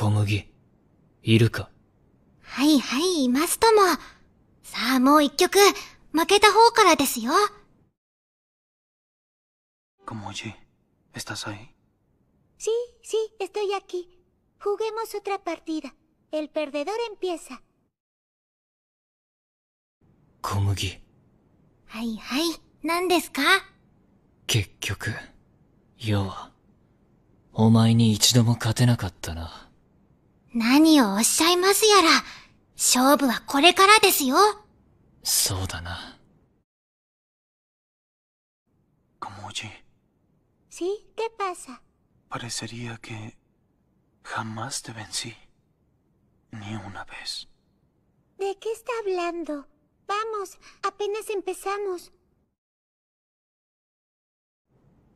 小麦、いるかはいはい、いますとも。さあ、もう一曲、負けた方からですよ。小麦、¿estás ahí? Sí, sí, estoy aquí. Juguemos otra partida. El perdedor empieza. 小麦。はいはい、何ですか結局、要は、お前に一度も勝てなかったな。何をおっしゃいますやら、勝負はこれからですよ。そうだな。Como oye. ¿Sí? ¿Qué pasa? Parecería que jamás te vencí. Ni una vez. ¿De qué está hablando? Vamos, apenas empezamos.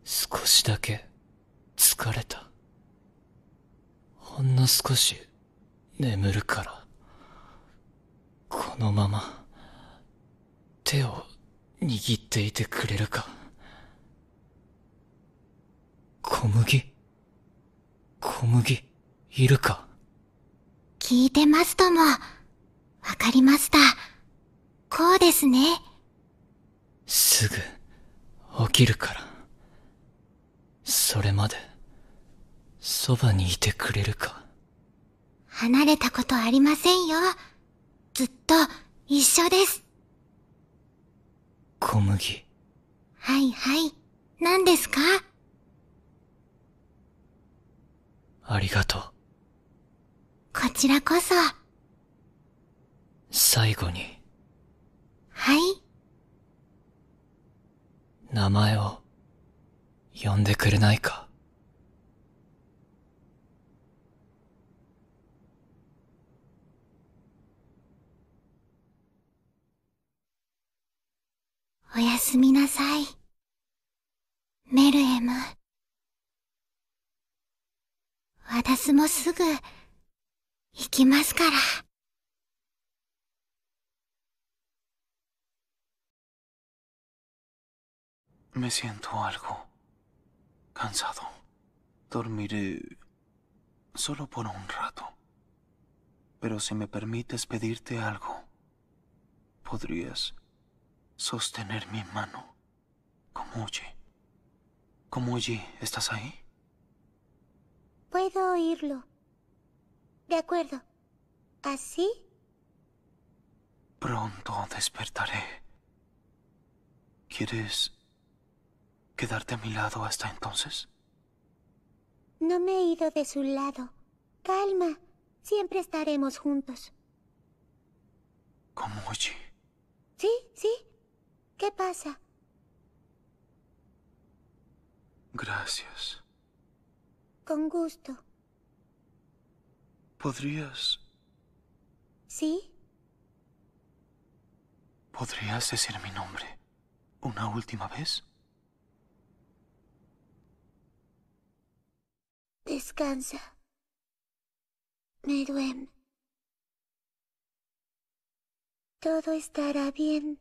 少しだけ疲れた。ほんの少し。眠るからこのまま手を握っていてくれるか小麦小麦いるか聞いてますともわかりましたこうですねすぐ起きるからそれまでそばにいてくれるか離れたことありませんよ。ずっと一緒です。小麦。はいはい。何ですかありがとう。こちらこそ。最後に。はい名前を呼んでくれないか Me siento algo cansado. Dormiré solo por un rato. Pero si me permites pedirte algo, podrías sostener mi mano. Como oye? ¿estás ahí? Puedo oírlo. De acuerdo. ¿Así? Pronto despertaré. ¿Quieres quedarte a mi lado hasta entonces? No me he ido de su lado. Calma. Siempre estaremos juntos. ¿Cómo, oye? Sí, sí. ¿Qué pasa? Gracias. Con gusto. ¿Podrías... ¿Sí? ¿Podrías decir mi nombre una última vez? Descansa. Me Meruem. Todo estará bien.